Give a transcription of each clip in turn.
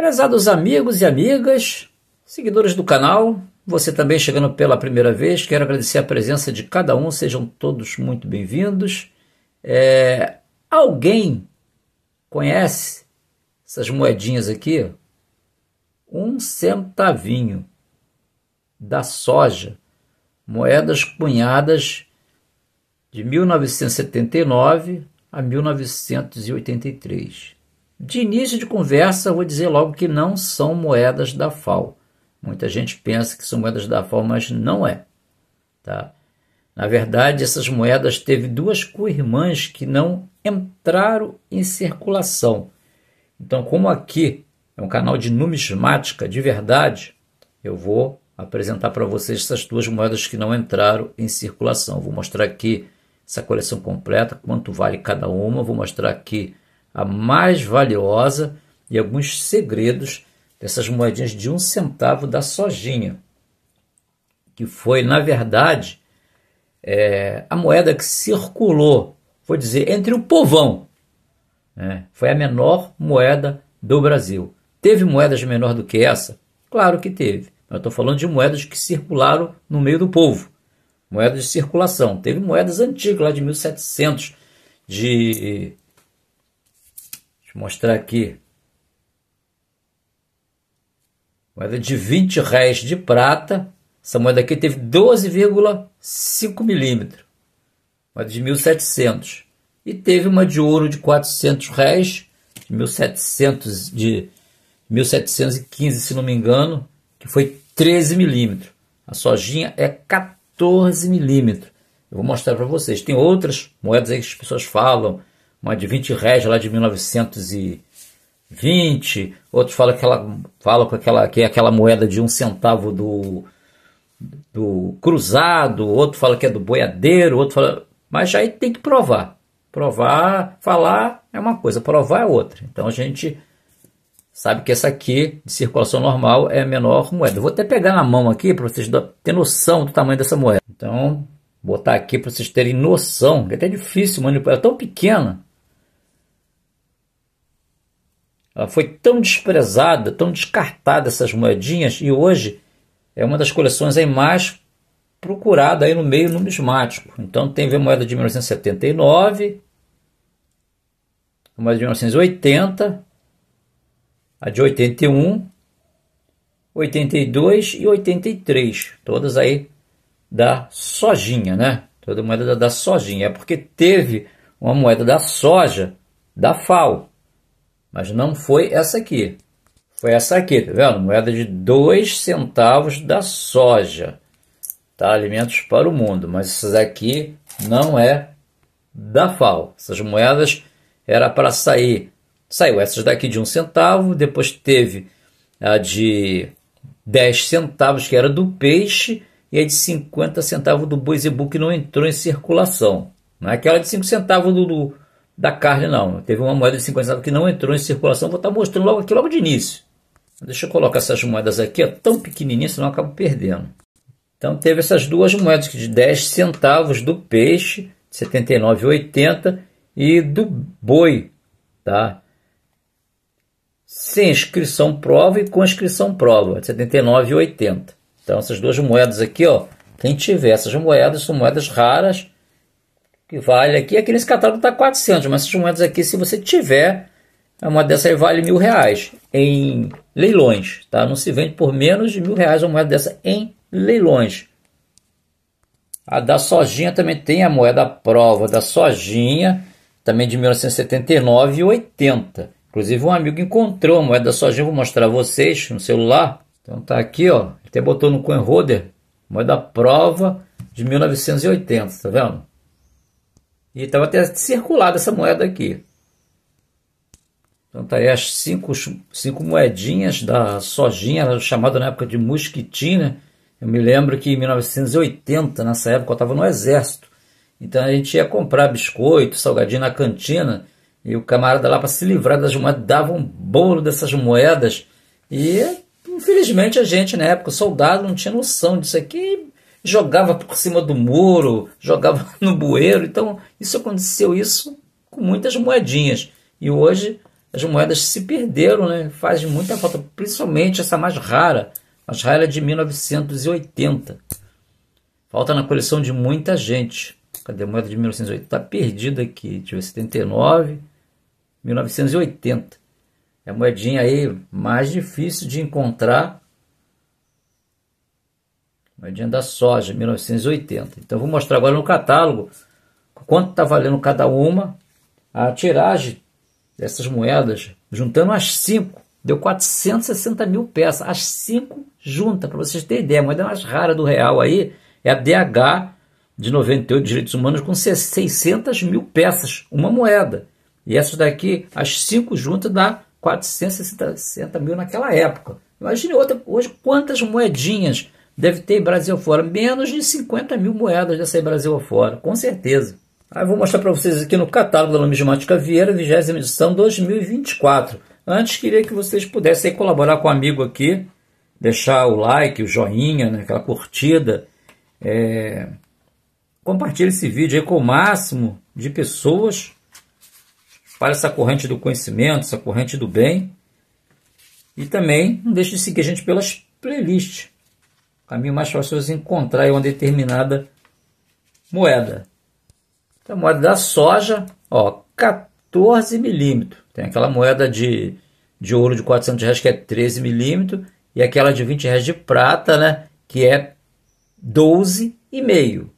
Prezados amigos e amigas, seguidores do canal, você também chegando pela primeira vez, quero agradecer a presença de cada um, sejam todos muito bem-vindos. É, alguém conhece essas moedinhas aqui? Um centavinho da soja, moedas cunhadas de 1979 a 1983. De início de conversa, vou dizer logo que não são moedas da FAO. Muita gente pensa que são moedas da FAO, mas não é. Tá? Na verdade, essas moedas teve duas co-irmãs que não entraram em circulação. Então, como aqui é um canal de numismática de verdade, eu vou apresentar para vocês essas duas moedas que não entraram em circulação. Vou mostrar aqui essa coleção completa, quanto vale cada uma, vou mostrar aqui a mais valiosa e alguns segredos dessas moedinhas de um centavo da sojinha, que foi, na verdade, é, a moeda que circulou, vou dizer, entre o povão. Né? Foi a menor moeda do Brasil. Teve moedas menor do que essa? Claro que teve. Eu estou falando de moedas que circularam no meio do povo. Moedas de circulação. Teve moedas antigas, lá de 1700, de Deixa mostrar aqui. Moeda de 20 réis de prata. Essa moeda aqui teve 12,5 milímetros. Moeda de 1700. E teve uma de ouro de 400 réis, de 1700 de 1715, se não me engano, que foi 13 milímetros. A sojinha é 14 milímetros. Eu vou mostrar para vocês. Tem outras moedas aí que as pessoas falam uma de 20 réis lá de 1920, outros falam que ela fala com aquela que é aquela moeda de um centavo do do cruzado, outro fala que é do boiadeiro, outro fala, mas aí tem que provar. Provar, falar é uma coisa, provar é outra. Então a gente sabe que essa aqui de circulação normal é a menor moeda. Eu vou até pegar na mão aqui para vocês terem noção do tamanho dessa moeda. Então, botar aqui para vocês terem noção, é até difícil manipular, é tão pequena Ah, foi tão desprezada, tão descartada essas moedinhas e hoje é uma das coleções aí mais procurada aí no meio numismático. Então tem a moeda de 1979, a moeda de 1980, a de 81, 82 e 83, todas aí da sojinha, né? Toda moeda da, da sojinha, é porque teve uma moeda da soja da FAO, mas não foi essa aqui. Foi essa aqui, tá vendo? Moeda de 2 centavos da soja. Tá? Alimentos para o mundo. Mas essas aqui não é da FAO. Essas moedas era para sair. Saiu essas daqui de um centavo, depois teve a de 10 centavos, que era do peixe, e a de 50 centavos do Boisebu, que não entrou em circulação. É aquela de 5 centavos do, do, da carne, não. Teve uma moeda de 50 centavos que não entrou em circulação. Vou estar mostrando logo aqui, logo de início. Deixa eu colocar essas moedas aqui, ó, tão pequenininhas, senão eu acabo perdendo. Então teve essas duas moedas de 10 centavos do peixe, 79,80 e do boi, tá? Sem inscrição prova e com inscrição prova, 79,80. Então essas duas moedas aqui, ó, quem tiver essas moedas são moedas raras que vale aqui. nesse catálogo tá 400, mas essas moedas aqui, se você tiver, é uma dessa aí vale mil reais em leilões, tá? Não se vende por menos de mil reais uma moeda dessa em leilões. A da Sojinha também tem a moeda prova da Sojinha, também de 1979 e 80. Inclusive um amigo encontrou a moeda da Sojinha, vou mostrar a vocês no celular. Então tá aqui, ó, até botou no coin holder, moeda prova de 1980, tá vendo? E então, estava até circulada essa moeda aqui. Então tá aí as cinco, cinco moedinhas da sojinha, é chamada na época de musquitina né? Eu me lembro que em 1980, nessa época, eu estava no exército. Então a gente ia comprar biscoito, salgadinho na cantina. E o camarada lá, para se livrar das moedas, dava um bolo dessas moedas. E infelizmente a gente, na época, soldado, não tinha noção disso aqui jogava por cima do muro, jogava no bueiro. Então, isso aconteceu isso com muitas moedinhas. E hoje as moedas se perderam, né? Faz muita falta, principalmente essa mais rara. Mais rara é de 1980. Falta na coleção de muita gente. Cadê a moeda de 1980? Está perdida aqui. Tive 79, 1980. É a moedinha aí mais difícil de encontrar moedinha da soja, 1980. Então vou mostrar agora no catálogo quanto está valendo cada uma. A tiragem dessas moedas, juntando as cinco, deu 460 mil peças. As cinco juntas, para vocês terem ideia. A moeda mais rara do real aí é a DH de 98 Direitos Humanos com 600 mil peças, uma moeda. E essas daqui, as cinco juntas, dá 460 mil naquela época. Imagine outra, hoje quantas moedinhas deve ter Brasil fora menos de 50 mil moedas dessa aí Brasil fora, com certeza. Aí vou mostrar para vocês aqui no catálogo da Numismática Vieira, 20 edição 2024. Antes, queria que vocês pudessem colaborar com o um amigo aqui, deixar o like, o joinha, né, aquela curtida. É... Compartilhe esse vídeo com o máximo de pessoas para essa corrente do conhecimento, essa corrente do bem. E também não deixe de seguir a gente pelas playlists caminho mais fácil é você encontrar uma determinada moeda. Então, a moeda da soja, ó, 14 milímetros. Tem aquela moeda de, de ouro de 400 reais que é 13 milímetros e aquela de 20 reais de prata, né, que é 12,5.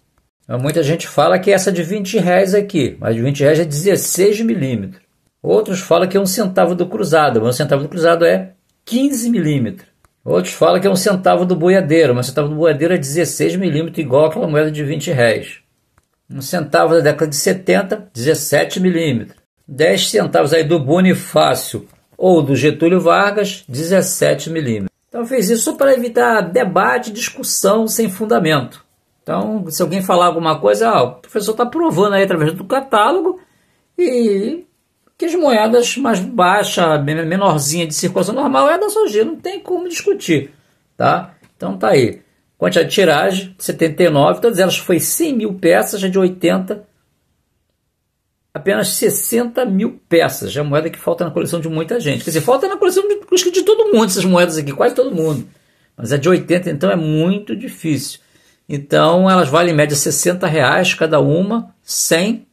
Então, muita gente fala que essa de 20 reais aqui, mas de 20 reais é 16 milímetros. Outros falam que é um centavo do cruzado, mas um centavo do cruzado é 15 milímetros. Outros falam que é um centavo do boiadeiro, mas um centavo do boiadeiro é 16 milímetros, igual àquela moeda de 20 réis. Um centavo da década de 70, 17 milímetros. 10 centavos aí do Bonifácio ou do Getúlio Vargas, 17 milímetros. Então fez isso para evitar debate, discussão sem fundamento. Então, se alguém falar alguma coisa, ah, o professor está provando aí através do catálogo e que as moedas mais baixa, menorzinha de circulação normal é a da Soji, não tem como discutir, tá? Então tá aí. Quanto a tiragem, 79, todas elas foi 100 mil peças, já de 80, apenas 60 mil peças. Já é moeda que falta na coleção de muita gente. Quer dizer, falta na coleção de, de todo mundo essas moedas aqui, quase todo mundo. Mas é de 80, então, é muito difícil. Então, elas valem em média 60 reais cada uma, 100,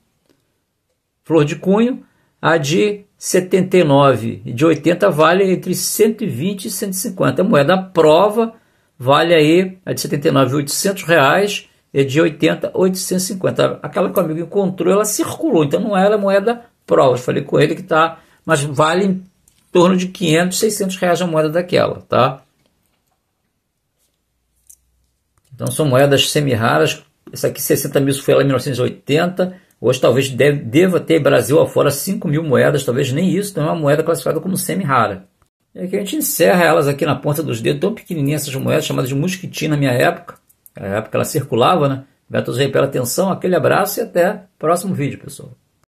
flor de cunho, a de 79 e de 80 vale entre 120 e 150. A moeda prova vale aí a de 79 800 reais e de 80 850. Aquela que o amigo encontrou, ela circulou, então não era moeda prova. Eu falei com ele que tá, mas vale em torno de 500, 600 reais a moeda daquela, tá? Então são moedas semi-raras. Essa aqui 60 mil foi lá em 1980 Hoje talvez deva ter Brasil afora 5 mil moedas, talvez nem isso, não é uma moeda classificada como semi-rara. É que a gente encerra elas aqui na ponta dos dedos, tão pequenininhas essas moedas, chamadas de musquitinha na minha época. Na época ela circulava, né? Beto pela atenção, aquele abraço e até próximo vídeo, pessoal.